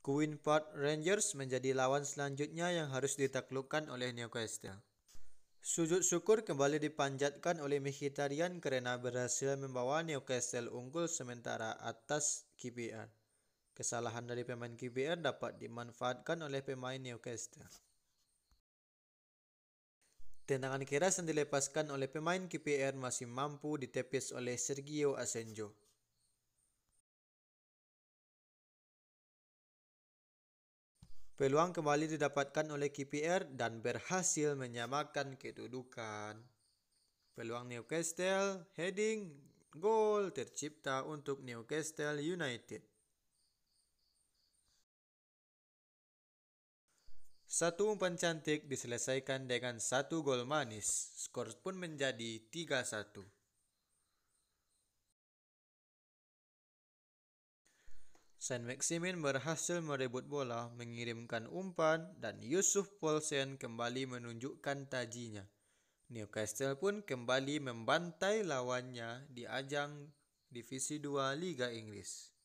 Queen Park Rangers menjadi lawan selanjutnya yang harus ditaklukkan oleh Newcastle. Sujud syukur kembali dipanjatkan oleh Mkhitaryan karena berhasil membawa Newcastle unggul sementara atas KPR. Kesalahan dari pemain KPR dapat dimanfaatkan oleh pemain Newcastle. Tendangan keras yang dilepaskan oleh pemain KPR masih mampu ditepis oleh Sergio Asenjo. Peluang kembali didapatkan oleh KPR dan berhasil menyamakan kedudukan. Peluang Newcastle, heading, gol tercipta untuk Newcastle United. Satu umpan cantik diselesaikan dengan satu gol manis. Skor pun menjadi 3-1. Saint Maximin berhasil merebut bola, mengirimkan umpan dan Yusuf Poulsen kembali menunjukkan tajinya. Newcastle pun kembali membantai lawannya di ajang Divisi 2 Liga Inggris.